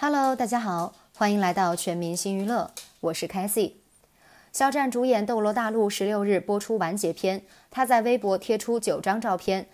Hello，大家好，欢迎来到全民新娱乐，我是 c a t h y 肖战主演《斗罗大陆》十六日播出完结篇，他在微博贴出九张照片，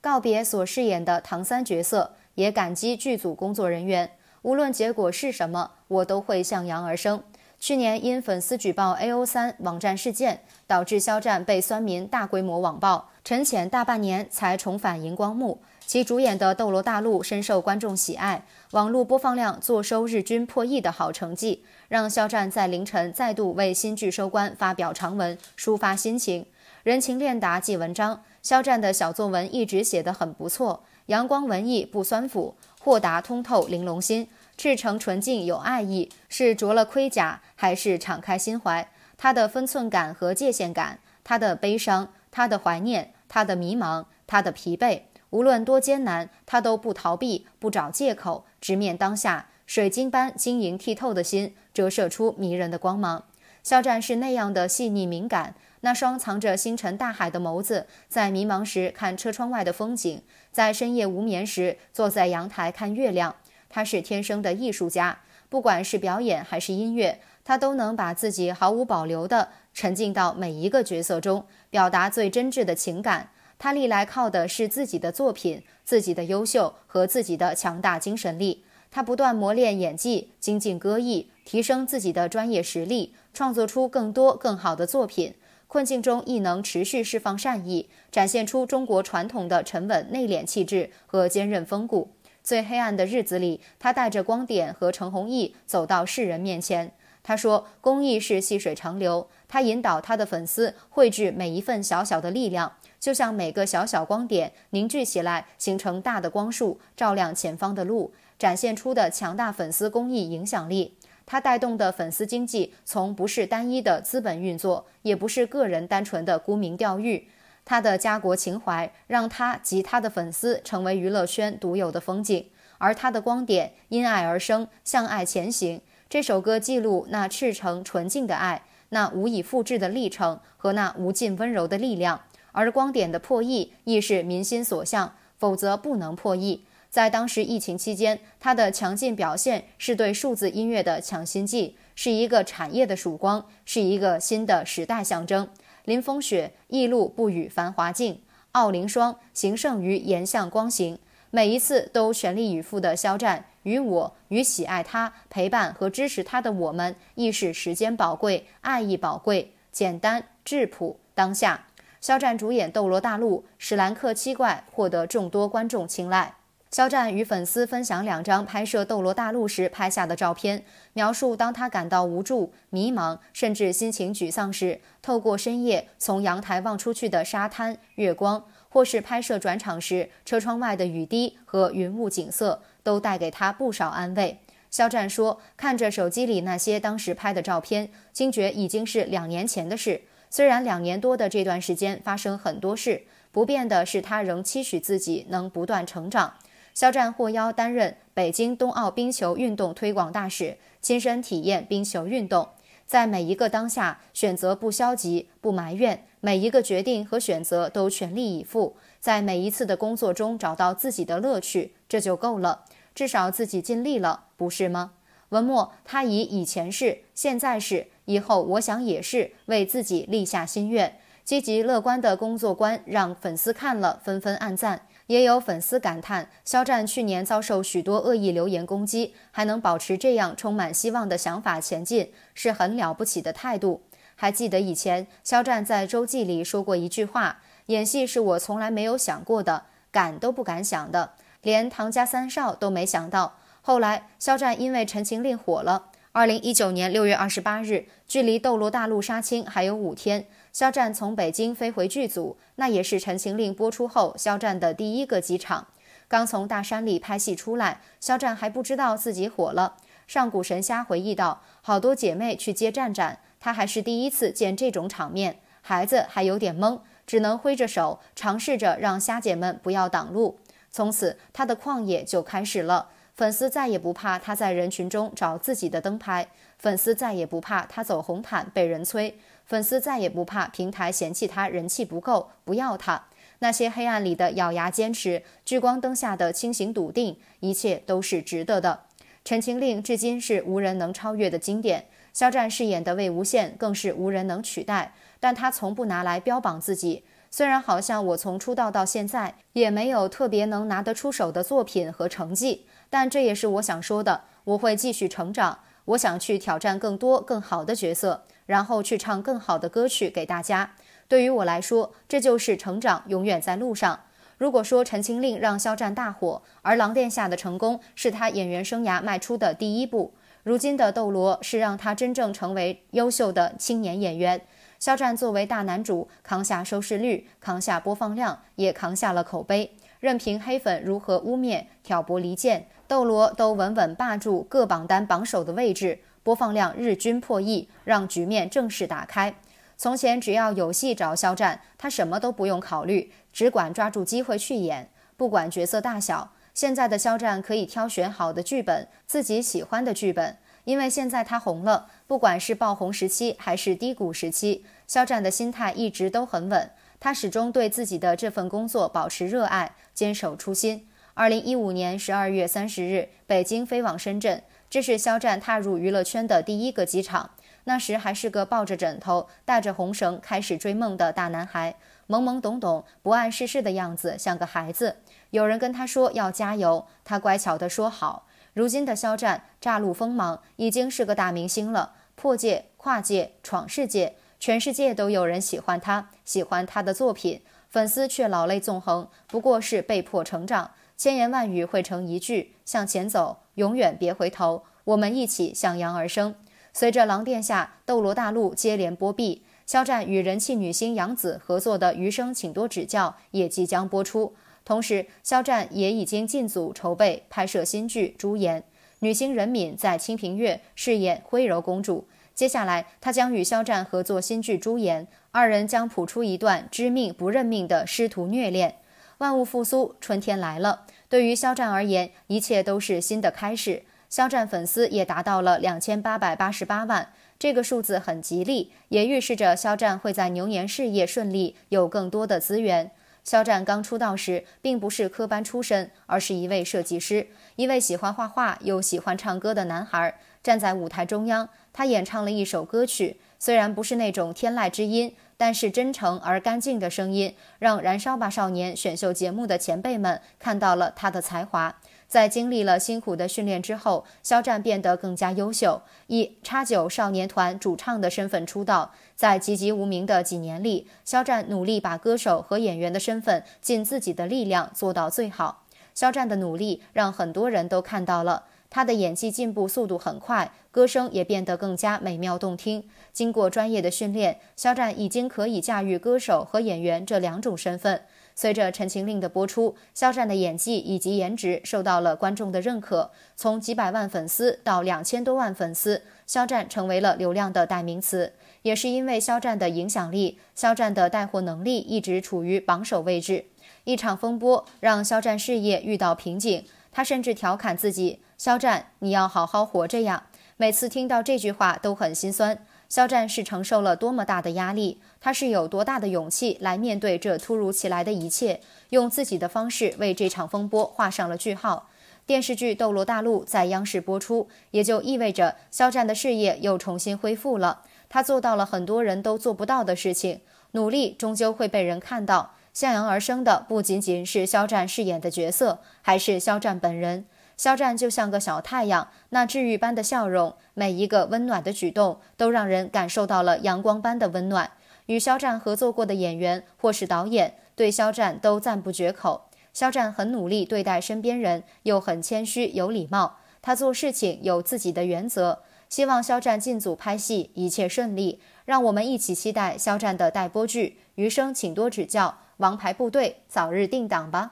告别所饰演的唐三角色，也感激剧组工作人员。无论结果是什么，我都会向阳而生。去年因粉丝举报 AO 三网站事件，导致肖战被酸民大规模网暴，沉潜大半年才重返荧光幕。其主演的《斗罗大陆》深受观众喜爱，网络播放量坐收日均破亿的好成绩，让肖战在凌晨再度为新剧收官发表长文抒发心情。人情练达即文章，肖战的小作文一直写得很不错，阳光文艺不酸腐，豁达通透玲珑心，赤诚纯净有爱意，是着了盔甲还是敞开心怀？他的分寸感和界限感，他的悲伤，他的怀念，他的迷茫，他的疲惫。无论多艰难，他都不逃避，不找借口，直面当下。水晶般晶莹剔透的心，折射出迷人的光芒。肖战是那样的细腻敏感，那双藏着星辰大海的眸子，在迷茫时看车窗外的风景，在深夜无眠时坐在阳台看月亮。他是天生的艺术家，不管是表演还是音乐，他都能把自己毫无保留地沉浸到每一个角色中，表达最真挚的情感。他历来靠的是自己的作品、自己的优秀和自己的强大精神力。他不断磨练演技，精进歌艺，提升自己的专业实力，创作出更多更好的作品。困境中亦能持续释放善意，展现出中国传统的沉稳内敛气质和坚韧风骨。最黑暗的日子里，他带着光点和陈红毅走到世人面前。他说：“公益是细水长流，他引导他的粉丝汇聚每一份小小的力量，就像每个小小光点凝聚起来形成大的光束，照亮前方的路，展现出的强大粉丝公益影响力。他带动的粉丝经济，从不是单一的资本运作，也不是个人单纯的沽名钓誉。他的家国情怀，让他及他的粉丝成为娱乐圈独有的风景。而他的光点因爱而生，向爱前行。”这首歌记录那赤诚纯净的爱，那无以复制的历程和那无尽温柔的力量。而光点的破译亦是民心所向，否则不能破译。在当时疫情期间，它的强劲表现是对数字音乐的强心剂，是一个产业的曙光，是一个新的时代象征。林风雪一路不与繁华竞，傲凌霜行胜于言，向光行。每一次都全力以赴的肖战，与我与喜爱他、陪伴和支持他的我们，亦是时间宝贵、爱意宝贵、简单质朴当下。肖战主演《斗罗大陆》《史兰克七怪》，获得众多观众青睐。肖战与粉丝分享两张拍摄《斗罗大陆》时拍下的照片，描述当他感到无助、迷茫，甚至心情沮丧时，透过深夜从阳台望出去的沙滩月光。或是拍摄转场时，车窗外的雨滴和云雾景色都带给他不少安慰。肖战说：“看着手机里那些当时拍的照片，惊觉已经是两年前的事。虽然两年多的这段时间发生很多事，不变的是他仍期许自己能不断成长。”肖战获邀担任北京冬奥冰球运动推广大使，亲身体验冰球运动。在每一个当下选择不消极、不埋怨，每一个决定和选择都全力以赴，在每一次的工作中找到自己的乐趣，这就够了，至少自己尽力了，不是吗？文墨他以以前是，现在是，以后我想也是，为自己立下心愿，积极乐观的工作观，让粉丝看了纷纷暗赞。也有粉丝感叹，肖战去年遭受许多恶意留言攻击，还能保持这样充满希望的想法前进，是很了不起的态度。还记得以前肖战在《周记》里说过一句话：“演戏是我从来没有想过的，敢都不敢想的，连唐家三少都没想到。”后来，肖战因为《陈情令》火了。二零一九年六月二十八日，距离《斗罗大陆》杀青还有五天，肖战从北京飞回剧组，那也是《陈情令》播出后肖战的第一个机场。刚从大山里拍戏出来，肖战还不知道自己火了。上古神虾回忆道：“好多姐妹去接战战，他还是第一次见这种场面，孩子还有点懵，只能挥着手，尝试着让虾姐们不要挡路。”从此，他的旷野就开始了。粉丝再也不怕他在人群中找自己的灯牌，粉丝再也不怕他走红毯被人催，粉丝再也不怕平台嫌弃他人气不够不要他。那些黑暗里的咬牙坚持，聚光灯下的清醒笃定，一切都是值得的。《陈情令》至今是无人能超越的经典，肖战饰演的魏无羡更是无人能取代。但他从不拿来标榜自己。虽然好像我从出道到现在也没有特别能拿得出手的作品和成绩。但这也是我想说的，我会继续成长，我想去挑战更多更好的角色，然后去唱更好的歌曲给大家。对于我来说，这就是成长，永远在路上。如果说《陈情令》让肖战大火，而《狼殿下》的成功是他演员生涯迈出的第一步，如今的《斗罗》是让他真正成为优秀的青年演员。肖战作为大男主，扛下收视率，扛下播放量，也扛下了口碑，任凭黑粉如何污蔑、挑拨离间。《斗罗》都稳稳霸住各榜单榜首的位置，播放量日均破亿，让局面正式打开。从前只要有戏找肖战，他什么都不用考虑，只管抓住机会去演，不管角色大小。现在的肖战可以挑选好的剧本，自己喜欢的剧本，因为现在他红了。不管是爆红时期还是低谷时期，肖战的心态一直都很稳，他始终对自己的这份工作保持热爱，坚守初心。二零一五年十二月三十日，北京飞往深圳，这是肖战踏入娱乐圈的第一个机场。那时还是个抱着枕头、带着红绳开始追梦的大男孩，懵懵懂懂、不谙世事的样子，像个孩子。有人跟他说要加油，他乖巧地说好。如今的肖战乍露锋芒，已经是个大明星了，破界、跨界、闯世界，全世界都有人喜欢他，喜欢他的作品，粉丝却老泪纵横，不过是被迫成长。千言万语汇成一句：向前走，永远别回头。我们一起向阳而生。随着《狼殿下》《斗罗大陆》接连播毕，肖战与人气女星杨紫合作的《余生，请多指教》也即将播出。同时，肖战也已经进组筹备拍摄新剧《朱颜》。女星任敏在《清平乐》饰演徽柔公主，接下来她将与肖战合作新剧《朱颜》，二人将谱出一段知命不认命的师徒虐恋。万物复苏，春天来了。对于肖战而言，一切都是新的开始。肖战粉丝也达到了两千八百八十八万，这个数字很吉利，也预示着肖战会在牛年事业顺利，有更多的资源。肖战刚出道时并不是科班出身，而是一位设计师，一位喜欢画画又喜欢唱歌的男孩。站在舞台中央，他演唱了一首歌曲，虽然不是那种天籁之音。但是真诚而干净的声音，让《燃烧吧少年》选秀节目的前辈们看到了他的才华。在经历了辛苦的训练之后，肖战变得更加优秀，以叉九少年团主唱的身份出道。在籍籍无名的几年里，肖战努力把歌手和演员的身份，尽自己的力量做到最好。肖战的努力让很多人都看到了。他的演技进步速度很快，歌声也变得更加美妙动听。经过专业的训练，肖战已经可以驾驭歌手和演员这两种身份。随着《陈情令》的播出，肖战的演技以及颜值受到了观众的认可。从几百万粉丝到两千多万粉丝，肖战成为了流量的代名词。也是因为肖战的影响力，肖战的带货能力一直处于榜首位置。一场风波让肖战事业遇到瓶颈。他甚至调侃自己：“肖战，你要好好活着呀！”每次听到这句话，都很心酸。肖战是承受了多么大的压力，他是有多大的勇气来面对这突如其来的一切，用自己的方式为这场风波画上了句号。电视剧《斗罗大陆》在央视播出，也就意味着肖战的事业又重新恢复了。他做到了很多人都做不到的事情，努力终究会被人看到。向阳而生的不仅仅是肖战饰演的角色，还是肖战本人。肖战就像个小太阳，那治愈般的笑容，每一个温暖的举动，都让人感受到了阳光般的温暖。与肖战合作过的演员或是导演，对肖战都赞不绝口。肖战很努力对待身边人，又很谦虚有礼貌。他做事情有自己的原则。希望肖战进组拍戏一切顺利。让我们一起期待肖战的待播剧《余生》，请多指教。王牌部队，早日定档吧。